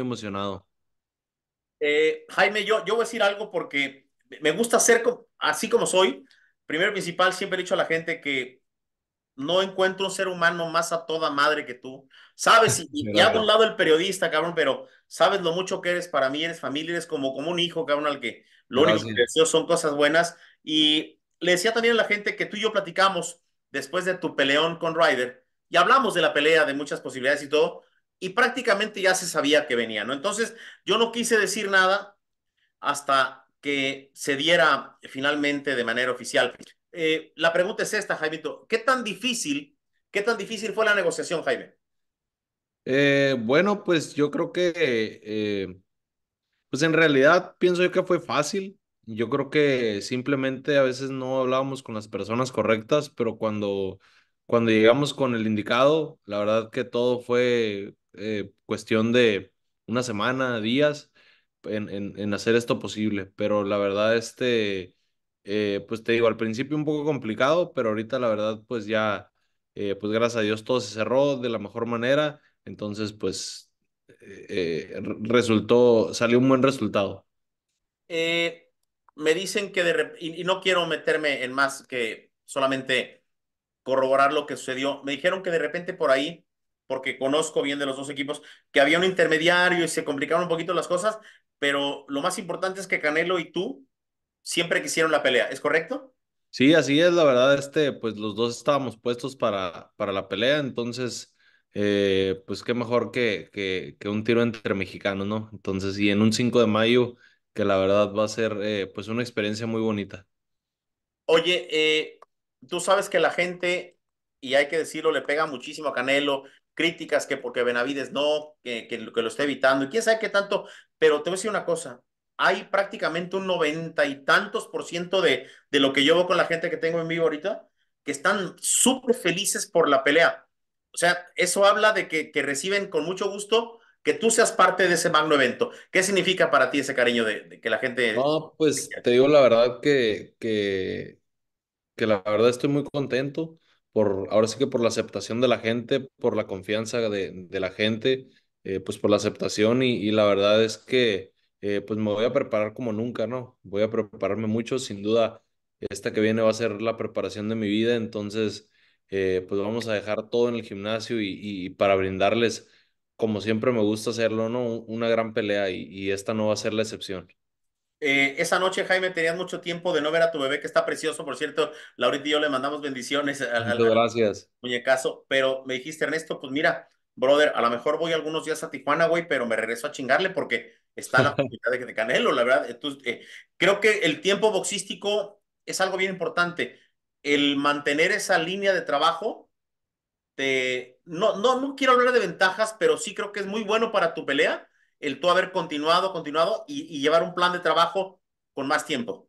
emocionado. Eh, Jaime, yo, yo voy a decir algo porque me gusta ser así como soy. Primero principal, siempre he dicho a la gente que no encuentro un ser humano más a toda madre que tú. Sabes, y, a hago un lado el periodista, cabrón, pero sabes lo mucho que eres para mí, eres familia, eres como, como un hijo, cabrón, al que lo único que deseo son cosas buenas. Y le decía también a la gente que tú y yo platicamos después de tu peleón con Ryder y hablamos de la pelea, de muchas posibilidades y todo y prácticamente ya se sabía que venía, ¿no? Entonces, yo no quise decir nada hasta que se diera finalmente de manera oficial. Eh, la pregunta es esta, Jaimito, ¿qué tan difícil, qué tan difícil fue la negociación, Jaime? Eh, bueno, pues yo creo que, eh, pues en realidad pienso yo que fue fácil. Yo creo que simplemente a veces no hablábamos con las personas correctas, pero cuando cuando llegamos con el indicado, la verdad que todo fue eh, cuestión de una semana, días, en, en, hacer esto posible. Pero la verdad, este, eh, pues te digo, al principio un poco complicado, pero ahorita la verdad, pues ya, eh, pues gracias a Dios todo se cerró de la mejor manera. Entonces, pues resultó, salió un buen resultado. me dicen que de y no quiero meterme en más que solamente corroborar lo que sucedió. Me dijeron que de repente por ahí porque conozco bien de los dos equipos, que había un intermediario y se complicaron un poquito las cosas, pero lo más importante es que Canelo y tú siempre quisieron la pelea, ¿es correcto? Sí, así es, la verdad, este, pues los dos estábamos puestos para, para la pelea, entonces, eh, pues qué mejor que, que, un tiro entre mexicanos, ¿no? Entonces, y en un 5 de mayo, que la verdad va a ser, eh, pues una experiencia muy bonita. Oye, eh, tú sabes que la gente, y hay que decirlo, le pega muchísimo a Canelo, críticas que porque Benavides no, que, que, lo está evitando, y quién sabe qué tanto, pero te voy a decir una cosa, hay prácticamente un noventa y tantos por ciento de, de lo que yo con la gente que tengo en vivo ahorita, que están súper felices por la pelea. O sea, eso habla de que, que, reciben con mucho gusto que tú seas parte de ese magno evento. ¿Qué significa para ti ese cariño de, que la gente... No, pues te digo la verdad que, que, que la verdad estoy muy contento por, ahora sí que por la aceptación de la gente, por la confianza de, la gente, eh, pues por la aceptación y, la verdad es que eh, pues me voy a preparar como nunca, ¿no? Voy a prepararme mucho, sin duda, esta que viene va a ser la preparación de mi vida, entonces eh, pues vamos a dejar todo en el gimnasio y, para brindarles, como siempre me gusta hacerlo, ¿no? Una gran pelea y, y esta no va a ser la excepción. Eh, esa noche, Jaime, tenías mucho tiempo de no ver a tu bebé, que está precioso, por cierto. Laurita y yo le mandamos bendiciones al, gracias. muñecazo. Pero me dijiste, Ernesto, pues mira, brother, a lo mejor voy algunos días a Tijuana, güey, pero me regreso a chingarle porque está la oportunidad de, Canelo, la verdad. Eh, creo que el tiempo boxístico es algo bien importante. El mantener esa línea de trabajo, no, no, no quiero hablar de ventajas, pero sí creo que es muy bueno para tu pelea el tú haber continuado, continuado y, llevar un plan de trabajo con más tiempo.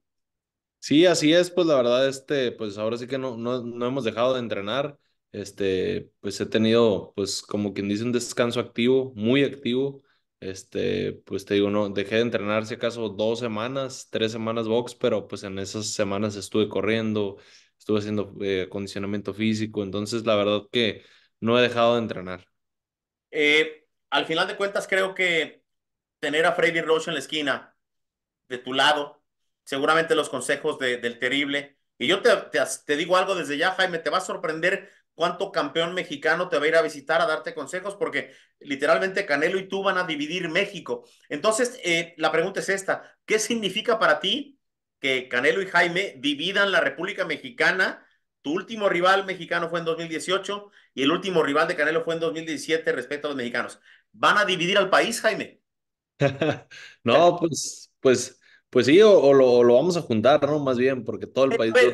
Sí, así es, pues la verdad, este, pues ahora sí que no, no, hemos dejado de entrenar, este, pues he tenido, pues como quien dice, un descanso activo, muy activo, este, pues te digo, no, dejé de entrenar si acaso dos semanas, tres semanas box, pero pues en esas semanas estuve corriendo, estuve haciendo eh, acondicionamiento físico, entonces la verdad que no he dejado de entrenar. Eh, al final de cuentas creo que tener a Freddy Roche en la esquina, de tu lado, seguramente los consejos del terrible. Y yo te, digo algo desde ya, Jaime, te va a sorprender cuánto campeón mexicano te va a ir a visitar a darte consejos, porque literalmente Canelo y tú van a dividir México. Entonces, eh, la pregunta es esta, ¿qué significa para ti que Canelo y Jaime dividan la República Mexicana? Tu último rival mexicano fue en 2018 y el último rival de Canelo fue en 2017 respecto a los mexicanos. ¿Van a dividir al país, Jaime? no, pues, pues, pues sí, o, lo, lo, vamos a juntar, ¿no? Más bien, porque todo el eh, país pues, va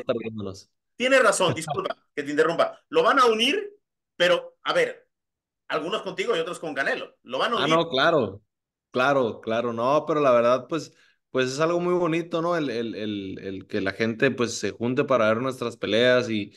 estar razón, disculpa que te interrumpa. Lo van a unir, pero a ver, algunos contigo y otros con Canelo. Lo van a ah, unir. Ah, no, claro, claro, claro, no, pero la verdad, pues pues es algo muy bonito, ¿no? El, que la gente pues se junte para ver nuestras peleas y,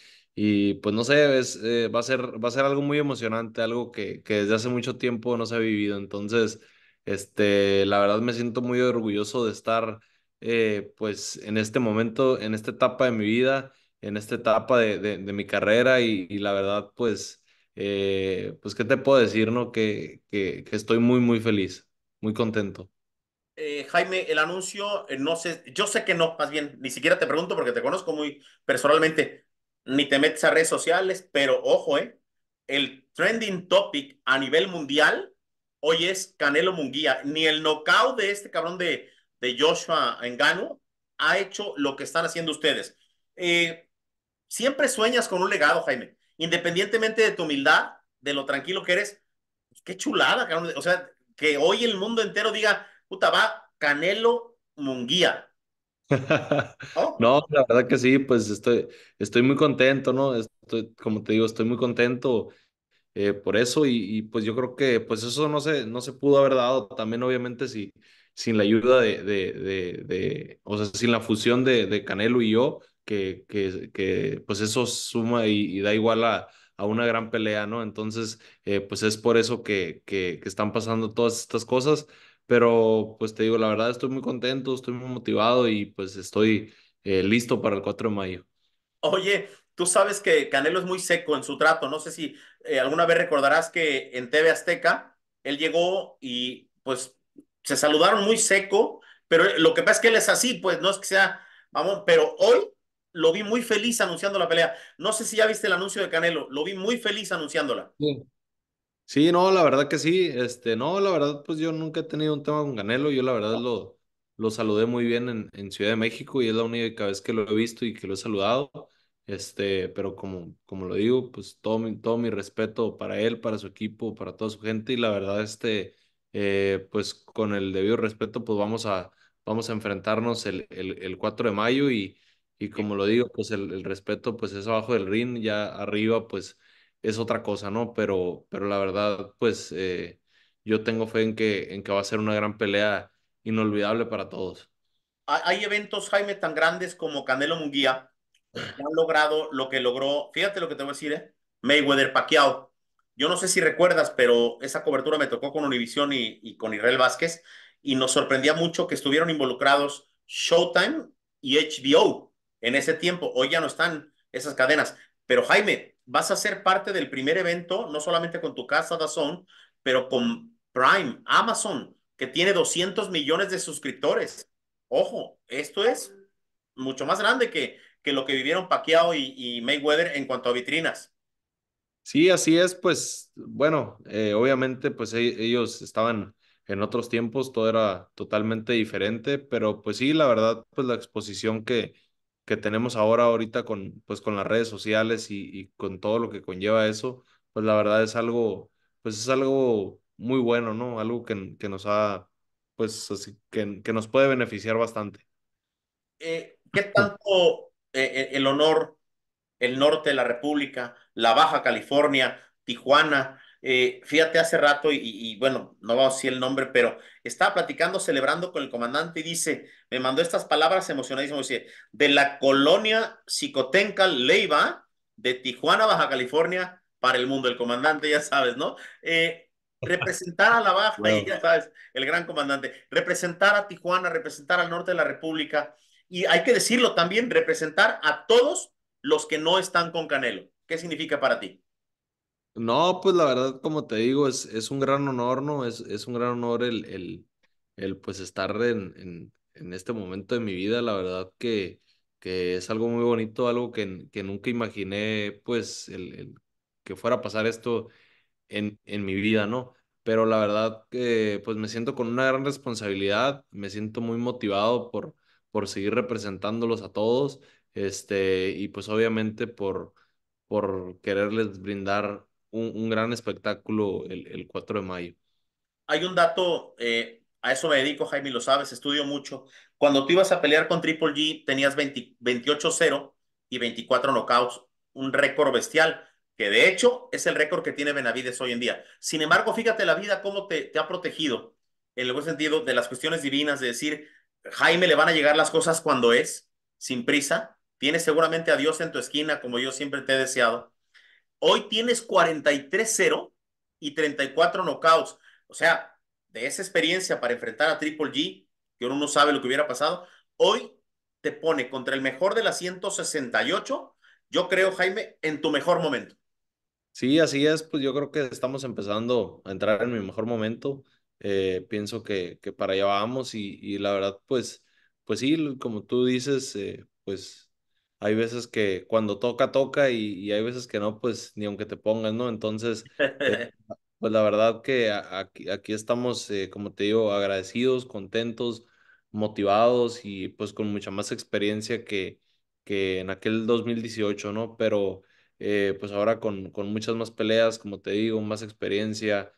pues no sé, eh, va, a ser, va a ser algo muy emocionante, algo que, que desde hace mucho tiempo no se ha vivido. Entonces, este, la verdad me siento muy orgulloso de estar eh, pues en este momento, en esta etapa de mi vida, en esta etapa de, mi carrera y, la verdad pues, eh, pues, ¿qué te puedo decir, no? que, que estoy muy, muy feliz, muy contento. Eh, Jaime, el anuncio, eh, no sé, yo sé que no, más bien, ni siquiera te pregunto porque te conozco muy personalmente, ni te metes a redes sociales, pero ojo, eh, el trending topic a nivel mundial hoy es Canelo Munguía. Ni el knockout de este cabrón de, de Joshua Engano ha hecho lo que están haciendo ustedes. Eh, siempre sueñas con un legado, Jaime, independientemente de tu humildad, de lo tranquilo que eres. Qué chulada, O sea, que hoy el mundo entero diga, puta, va Canelo Munguía. ¿No? la verdad que sí, pues estoy, estoy muy contento, ¿no? Estoy, como te digo, estoy muy contento eh, por eso y, pues yo creo que pues eso no se, no se pudo haber dado también obviamente si, sin la ayuda de, de, de, o sea, sin la fusión de, Canelo y yo, que, que, pues eso suma y, da igual a, una gran pelea, ¿no? Entonces, eh, pues es por eso que, que están pasando todas estas cosas. Pero pues te digo, la verdad estoy muy contento, estoy muy motivado y pues estoy eh, listo para el 4 de mayo. Oye, tú sabes que Canelo es muy seco en su trato. No sé si eh, alguna vez recordarás que en TV Azteca él llegó y pues se saludaron muy seco, pero eh, lo que pasa es que él es así, pues no es que sea, vamos, pero hoy lo vi muy feliz anunciando la pelea. No sé si ya viste el anuncio de Canelo, lo vi muy feliz anunciándola. Sí, Sí, no, la verdad que sí. Este, no, la verdad, pues yo nunca he tenido un tema con Ganelo, Yo la verdad lo, lo saludé muy bien en, Ciudad de México y es la única vez que lo he visto y que lo he saludado. Este, pero como, como lo digo, pues todo mi, todo mi respeto para él, para su equipo, para toda su gente y la verdad, este, eh, pues con el debido respeto, pues vamos a, vamos a enfrentarnos el, el, 4 de mayo y, y como lo digo, pues el, el respeto pues es abajo del ring, ya arriba pues es otra cosa, ¿no? Pero, pero la verdad, pues eh, yo tengo fe en que, en que va a ser una gran pelea inolvidable para todos. Hay eventos, Jaime, tan grandes como Canelo Munguía, que han logrado lo que logró, fíjate lo que te voy a decir, ¿eh? Mayweather Pacquiao. Yo no sé si recuerdas, pero esa cobertura me tocó con Univision y, y con Israel Vázquez, y nos sorprendía mucho que estuvieran involucrados Showtime y HBO en ese tiempo. Hoy ya no están esas cadenas. Pero Jaime, vas a ser parte del primer evento, no solamente con tu casa Dazón, pero con Prime, Amazon, que tiene 200 millones de suscriptores. Ojo, esto es mucho más grande que, que lo que vivieron Pacquiao y, Mayweather en cuanto a vitrinas. Sí, así es, pues bueno, eh, obviamente pues e-, ellos estaban en otros tiempos, todo era totalmente diferente, pero pues sí, la verdad, pues la exposición que, que tenemos ahora ahorita con, pues, con las redes sociales y, con todo lo que conlleva eso, pues la verdad es algo, pues es algo muy bueno, ¿no? Algo que, que nos ha, pues así, que, nos puede beneficiar bastante. Eh, ¿Qué tanto eh, el honor, el norte de la República, la Baja California, Tijuana, eh, fíjate, hace rato, y, bueno, no vamos a decir el nombre, pero estaba platicando, celebrando con el comandante y dice, me mandó estas palabras emocionadísimas, dice, de la colonia psicotenca Leiva, de Tijuana, Baja California, para el mundo, el comandante, ya sabes, ¿no? Eh, representar a la Baja, ya sabes, el gran comandante, representar a Tijuana, representar al norte de la República, y hay que decirlo también, representar a todos los que no están con Canelo. ¿Qué significa para ti? No, pues la verdad, como te digo, es, es un gran honor, ¿no? Es, es un gran honor el, el, el pues estar en, este momento de mi vida, la verdad que, que es algo muy bonito, algo que, que nunca imaginé, pues, el, que fuera a pasar esto en, en mi vida, ¿no? Pero la verdad que, pues, me siento con una gran responsabilidad, me siento muy motivado por, por seguir representándolos a todos, este, y pues obviamente por, por quererles brindar un, gran espectáculo el, el, 4 de mayo. Hay un dato, eh, a eso me dedico, Jaime, lo sabes, estudio mucho. Cuando tú ibas a pelear con Triple G, tenías 28-0 y 24 knockouts, un récord bestial, que de hecho es el récord que tiene Benavides hoy en día. Sin embargo, fíjate la vida cómo te, te ha protegido, en el buen sentido de las cuestiones divinas, de decir, Jaime le van a llegar las cosas cuando es, sin prisa. Tienes seguramente a Dios en tu esquina, como yo siempre te he deseado. Hoy tienes 43-0 y 34 knockouts. O sea, de esa experiencia para enfrentar a Triple G, que uno no sabe lo que hubiera pasado, hoy te pone contra el mejor de la 168, yo creo, Jaime, en tu mejor momento. Sí, así es, pues yo creo que estamos empezando a entrar en mi mejor momento. Eh, pienso que, que, para allá vamos y, la verdad, pues, pues sí, como tú dices, eh, pues hay veces que cuando toca, toca y, y, hay veces que no, pues ni aunque te pongas, ¿no? Entonces, eh, pues la verdad que aquí, aquí estamos, eh, como te digo, agradecidos, contentos, motivados y pues con mucha más experiencia que, que en aquel 2018, ¿no? Pero eh, pues ahora con, con muchas más peleas, como te digo, más experiencia,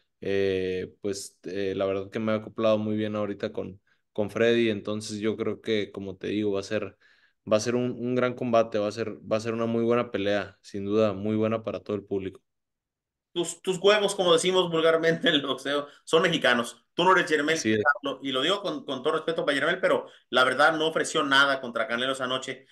pues la verdad que me he acoplado muy bien ahorita con, con Freddy, entonces yo creo que, como te digo, va a ser va a ser un, gran combate, va a, ser, va a ser una muy buena pelea, sin duda, muy buena para todo el público. Tus, tus huevos, como decimos vulgarmente en el boxeo, son mexicanos. Tú no eres Jeremel, y lo digo con, todo respeto para Jeremel, pero la verdad no ofreció nada contra Canelo esa noche.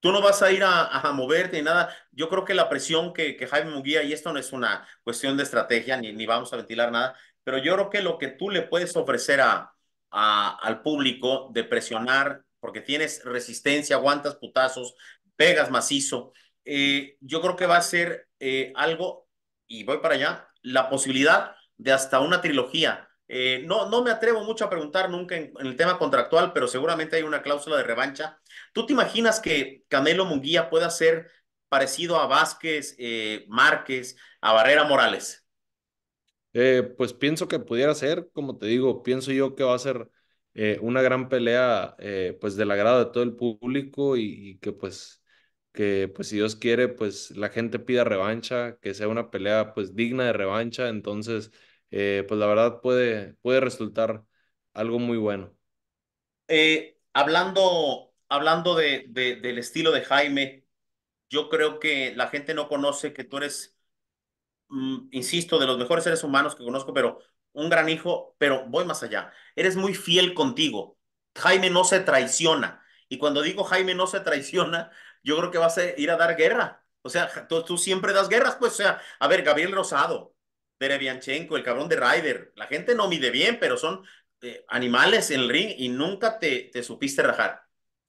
Tú no vas a ir a, a moverte ni nada. Yo creo que la presión que, que Jaime Muguía, y esto no es una cuestión de estrategia, ni, ni vamos a ventilar nada, pero yo creo que lo que tú le puedes ofrecer a, a, al público de presionar, porque tienes resistencia, aguantas putazos, pegas macizo. Eh, yo creo que va a ser eh, algo, y voy para allá, la posibilidad de hasta una trilogía. Eh, no, no me atrevo mucho a preguntar nunca en, en, el tema contractual, pero seguramente hay una cláusula de revancha. ¿Tú te imaginas que Canelo Munguía pueda ser parecido a Vázquez, Márquez, a Barrera Morales? pues pienso que pudiera ser, como te digo, pienso yo que va a ser eh, una gran pelea eh, pues del agrado de todo el público y, que pues que pues si Dios quiere pues la gente pida revancha, que sea una pelea pues digna de revancha, entonces eh, pues la verdad puede, puede resultar algo muy bueno. hablando hablando de, del estilo de Jaime, yo creo que la gente no conoce que tú eres, mm, insisto, de los mejores seres humanos que conozco, pero un gran hijo, pero voy más allá. Eres muy fiel contigo. Jaime no se traiciona. Y cuando digo Jaime no se traiciona, yo creo que vas a ir a dar guerra. O sea, tú, siempre das guerras, pues, o sea, a ver, Gabriel Rosado, Derebianchenko, el cabrón de Ryder, la gente no mide bien, pero son eh, animales en el ring y nunca te, supiste rajar.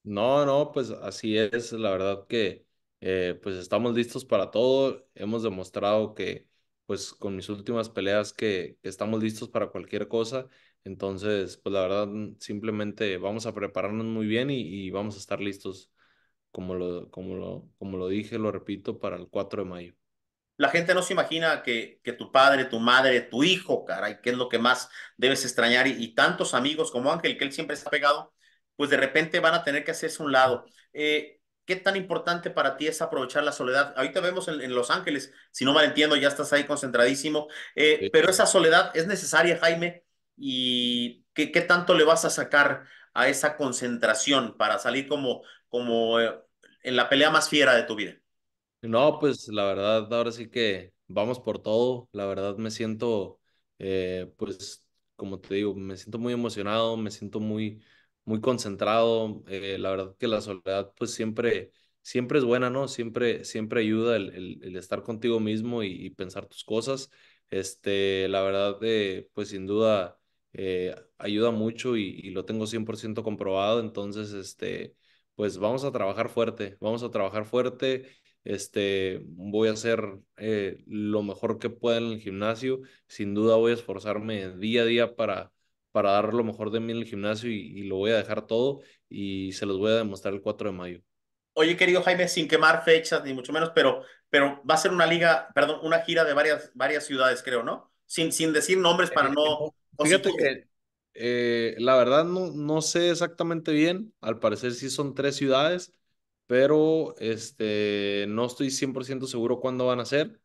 No, no, pues así es, la verdad que eh, pues estamos listos para todo, hemos demostrado que pues con mis últimas peleas que, estamos listos para cualquier cosa. Entonces, pues la verdad, mm, simplemente vamos a prepararnos muy bien y, vamos a estar listos, como lo, como, lo, como lo dije, lo repito, para el 4 de mayo la gente no se imagina que, tu padre, tu madre, tu hijo, caray, qué es lo que más debes extrañar, y, tantos amigos como Ángel, que él siempre está pegado, pues de repente van a tener que hacerse un lado. Eh, ¿Qué tan importante para ti es aprovechar la soledad? Ahorita vemos en, Los Ángeles, si no mal entiendo, ya estás ahí concentradísimo, eh, pero esa soledad es necesaria, Jaime, y ¿qué, tanto le vas a sacar a esa concentración para salir como, como eh, en la pelea más fiera de tu vida? No, pues la verdad, ahora sí que vamos por todo, la verdad me siento, eh, pues como te digo, me siento muy emocionado, me siento muy muy concentrado. Eh, la verdad que la soledad pues siempre, siempre es buena, ¿no? Siempre, siempre ayuda el, estar contigo mismo y, pensar tus cosas. Este, la verdad, eh, pues sin duda eh, ayuda mucho y, lo tengo 100% comprobado. Entonces, este, pues vamos a trabajar fuerte, vamos a trabajar fuerte. Este, voy a hacer lo mejor que pueda en el gimnasio. Sin duda voy a esforzarme día a día para, para dar lo mejor de mí en el gimnasio y, y, lo voy a dejar todo y se los voy a demostrar el 4 de mayo. Oye, querido Jaime, sin quemar fechas ni mucho menos, pero, pero va a ser una liga, perdón, una gira de varias, varias ciudades, creo, ¿no? Sin, sin decir nombres para eh, no... Fíjate que eh, la verdad no, no sé exactamente bien, al parecer sí son tres ciudades, pero este, no estoy 100% seguro cuándo van a ser.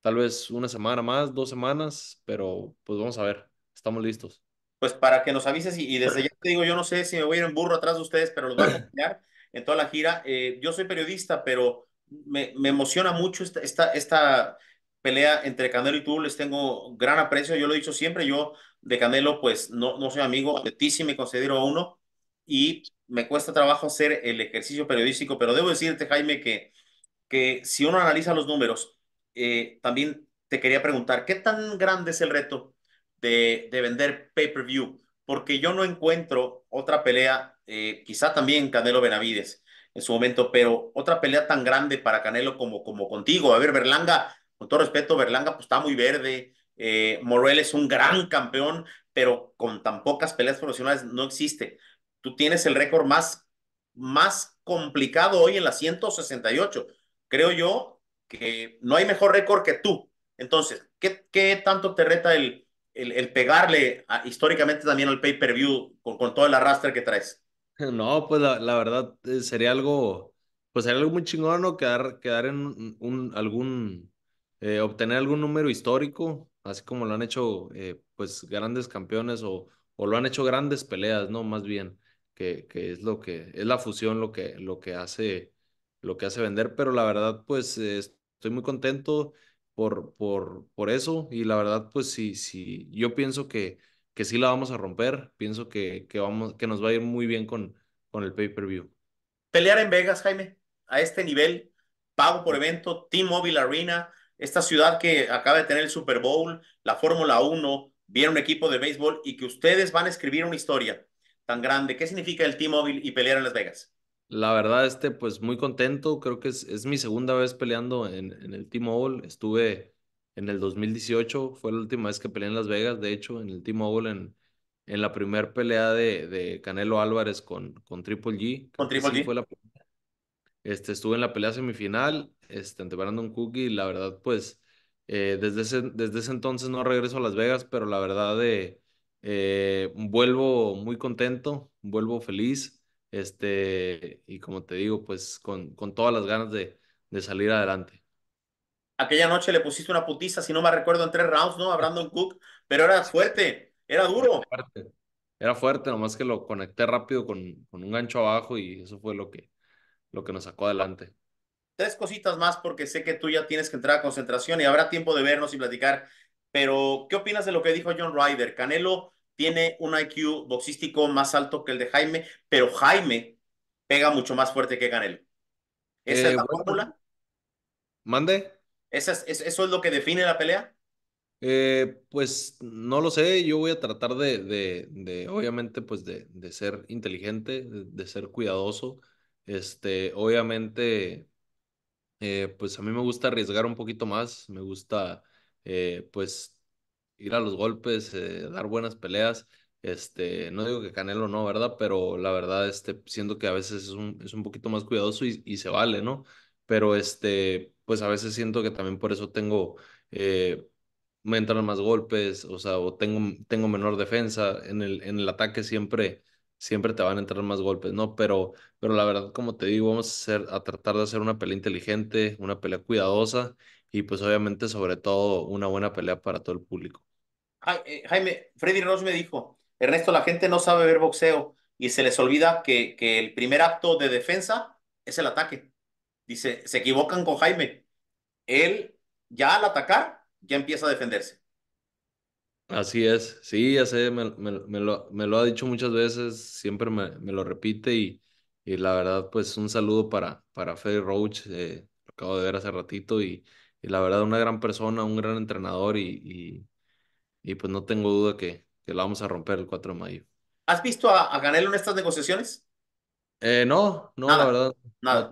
Tal vez una semana más, dos semanas, pero pues vamos a ver, estamos listos pues para que nos avises y, desde ya te digo, yo no sé si me voy a ir en burro atrás de ustedes, pero los voy a acompañar en toda la gira. Eh, yo soy periodista, pero me, emociona mucho esta, esta, pelea entre Canelo y tú, les tengo gran aprecio, yo lo he dicho siempre, yo de Canelo pues no, no soy amigo, de ti sí me considero uno y me cuesta trabajo hacer el ejercicio periodístico, pero debo decirte Jaime que, que si uno analiza los números, eh, también te quería preguntar, ¿qué tan grande es el reto de, vender pay-per-view, porque yo no encuentro otra pelea, eh, quizá también Canelo Benavides en su momento, pero otra pelea tan grande para Canelo como, como contigo. A ver, Berlanga, con todo respeto, Berlanga pues está muy verde, eh, Morel es un gran campeón, pero con tan pocas peleas profesionales no existe. Tú tienes el récord más, más complicado hoy en la 168. Creo yo que no hay mejor récord que tú. Entonces, ¿qué, qué tanto te reta el, el, pegarle históricamente también al pay-per-view con, con, todo el arrastre que traes? No, pues la, verdad eh, sería algo, pues sería algo muy chingón, ¿no? Quedar, quedar en algún, eh, obtener algún número histórico, así como lo han hecho, eh, pues, grandes campeones o, lo han hecho grandes peleas, ¿no? Más bien, que, que es lo que, es la fusión lo que, lo que hace, lo que hace vender, pero la verdad, pues, estoy muy contento por, por, eso y la verdad, pues sí, sí, yo pienso que, que sí la vamos a romper, pienso que, que, vamos, que nos va a ir muy bien con, con el pay-per-view. Pelear en Vegas, Jaime, a este nivel, pago por evento, T-Mobile Arena, esta ciudad que acaba de tener el Super Bowl, la Fórmula 1, viene un equipo de béisbol y que ustedes van a escribir una historia tan grande. ¿Qué significa el T-Mobile y pelear en Las Vegas? La verdad, este, pues muy contento. Creo que es, mi segunda vez peleando en, el team mobile Estuve en el 2018, fue la última vez que peleé en Las Vegas, de hecho, en el team mobile en, en la primera pelea de, Canelo Álvarez con, con Triple G. Con Triple G. este, estuve en la pelea semifinal este, ante Brandon Cookie la verdad, pues eh, desde, ese, desde entonces no regreso a Las Vegas, pero la verdad eh, eh, vuelvo muy contento, vuelvo feliz. Este, y como te digo, pues con, todas las ganas de, salir adelante. Aquella noche le pusiste una putiza, si no me recuerdo, en tres rounds, ¿no? A Brandon Cook, pero era fuerte, era duro. Era fuerte, era fuerte nomás que lo conecté rápido con, con, un gancho abajo y eso fue lo que, lo que nos sacó adelante. Tres cositas más porque sé que tú ya tienes que entrar a concentración y habrá tiempo de vernos y platicar, pero ¿qué opinas de lo que dijo John Ryder? Canelo tiene un IQ boxístico más alto que el de Jaime, pero Jaime pega mucho más fuerte que Canelo. ¿Esa es eh, la fórmula? ¿Mande? ¿Eso es lo que define la pelea? Eh, pues no lo sé, yo voy a tratar de, obviamente, pues de, ser inteligente, de, ser cuidadoso. Este, obviamente, eh, pues a mí me gusta arriesgar un poquito más, me gusta, pues ir a los golpes, eh, dar buenas peleas. Este, no digo que Canelo no, ¿verdad? Pero la verdad, este, siento que a veces es un, es poquito más cuidadoso y, se vale, ¿no? Pero este, pues a veces siento que también por eso tengo, eh, me entran más golpes, o sea, o tengo, tengo menor defensa. En el, en el ataque siempre, siempre te van a entrar más golpes, ¿no? Pero, pero la verdad, como te digo, vamos a, hacer, a tratar de hacer una pelea inteligente, una pelea cuidadosa y pues obviamente sobre todo una buena pelea para todo el público. Ah, eh, Jaime, Freddy Roach me dijo, Ernesto, la gente no sabe ver boxeo y se les olvida que, que el primer acto de defensa es el ataque. Dice, se equivocan con Jaime. Él ya al atacar, ya empieza a defenderse. Así es, sí, ya sé, me, lo, ha dicho muchas veces, siempre me, lo repite y, la verdad, pues un saludo para, para Freddy Roach, eh, lo acabo de ver hace ratito y, y la verdad una gran persona, un gran entrenador y, pues no tengo duda que, que la vamos a romper el 4 de mayo. ¿Has visto a, a Canelo en estas negociaciones? Eh, no, no, la verdad. Nada.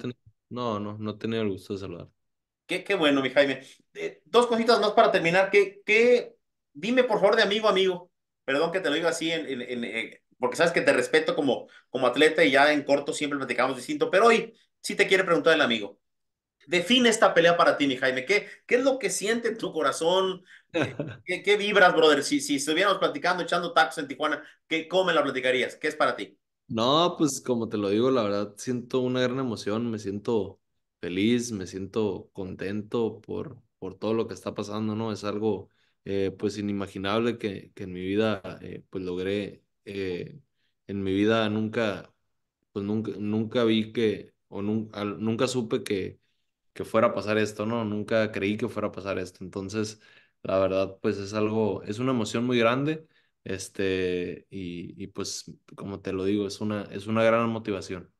No, no, no, he tenido el gusto de saludar. Qué, qué bueno, mi Jaime. Eh, dos cositas más para terminar. ¿Qué, Dime, por favor, de amigo, amigo. Perdón que te lo diga así, en, eh, porque sabes que te respeto como, como atleta y ya en corto siempre platicamos distinto, pero hoy sí te quiere preguntar el amigo define esta pelea para ti, mi Jaime. ¿Qué, ¿Qué es lo que siente en tu corazón? ¿Qué, vibras, brother? Si, si estuviéramos platicando, echando tacos en Tijuana, ¿qué me la platicarías? ¿Qué es para ti? No, pues como te lo digo, la verdad siento una gran emoción, me siento feliz, me siento contento por, por todo lo que está pasando, ¿no? Es algo eh, pues inimaginable que, en mi vida eh, pues logré, eh, en mi vida nunca, pues nunca, nunca vi que, o nunca supe que, que fuera a pasar esto, ¿no? Nunca creí que fuera a pasar esto. Entonces, la verdad, pues es algo, es una emoción muy grande, este, y, y pues como te lo digo, es una, es una gran motivación.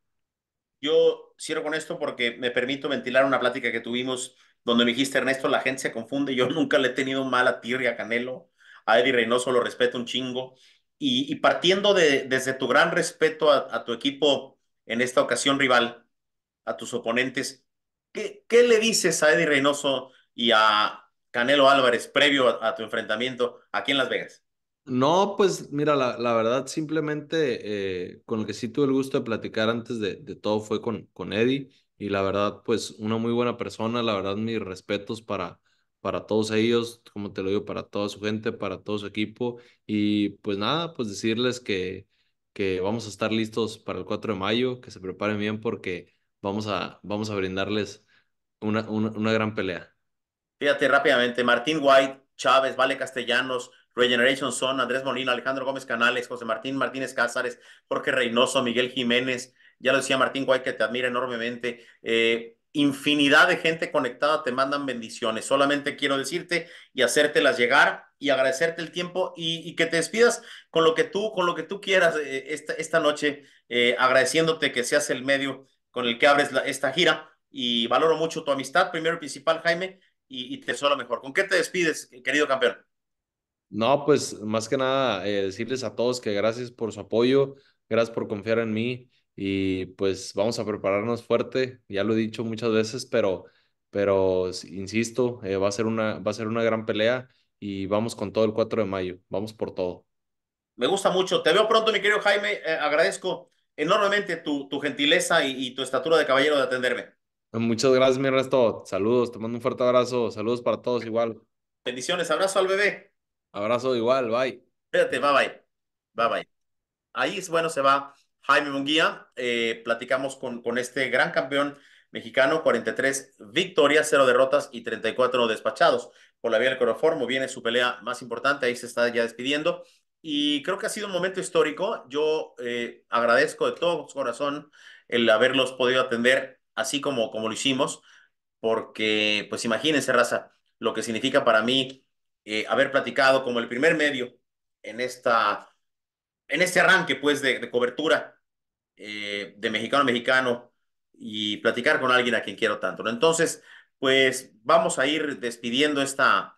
Yo cierro con esto porque me permito ventilar una plática que tuvimos donde me dijiste, Ernesto, la gente se confunde, yo nunca le he tenido mal a tirria a Canelo, a Eddie Reynoso lo respeto un chingo, y, partiendo de, desde tu gran respeto a, a tu equipo en esta ocasión rival, a tus oponentes, ¿Qué, le dices a Eddie Reynoso y a Canelo Álvarez previo a, tu enfrentamiento aquí en Las Vegas? No, pues mira, la, verdad, simplemente eh, con lo que sí tuve el gusto de platicar antes de, todo fue con, con Eddie y la verdad, pues una muy buena persona, la verdad, mis respetos para, para todos ellos, como te lo digo, para toda su gente, para todo su equipo y pues nada, pues decirles que, que vamos a estar listos para el 4 de mayo, que se preparen bien porque vamos a, vamos a brindarles una, una, gran pelea. Fíjate rápidamente, Martín White, Chávez, Vale Castellanos, Regeneration Son, Andrés Molina, Alejandro Gómez Canales, José Martín Martínez Cázares, Jorge Reynoso, Miguel Jiménez, ya lo decía Martín White que te admira enormemente. Eh, infinidad de gente conectada te mandan bendiciones. Solamente quiero decirte y hacértelas llegar y agradecerte el tiempo y, que te despidas con lo que tú, con lo que tú quieras eh, esta, esta, noche, eh, agradeciéndote que seas el medio con el que abres esta gira y valoro mucho tu amistad, primero y principal, Jaime, y, te deseo mejor. ¿Con qué te despides, querido campeón? No, pues más que nada eh, decirles a todos que gracias por su apoyo, gracias por confiar en mí y pues vamos a prepararnos fuerte, ya lo he dicho muchas veces, pero, pero insisto, eh, va, a ser una, va a ser una gran pelea y vamos con todo el 4 de mayo, vamos por todo. Me gusta mucho, te veo pronto mi querido Jaime, eh, agradezco enormemente tu, tu gentileza y, tu estatura de caballero de atenderme. Pues muchas gracias, mi resto. Saludos, te mando un fuerte abrazo. Saludos para todos igual. Bendiciones, abrazo al bebé. Abrazo igual, bye. Espérate, bye bye. Bye bye. Ahí es bueno, se va Jaime Munguía. Eh, platicamos con, con este gran campeón mexicano, 43 victorias, 0 derrotas y 34 despachados. Por la vía del coroformo viene su pelea más importante, ahí se está ya despidiendo y creo que ha sido un momento histórico. Yo eh, agradezco de todo corazón el haberlos podido atender así como, como lo hicimos, porque pues imagínense, raza, lo que significa para mí eh, haber platicado como el primer medio en, esta, en este arranque pues de, cobertura eh, de mexicano a mexicano y platicar con alguien a quien quiero tanto. Entonces, pues vamos a ir despidiendo esta,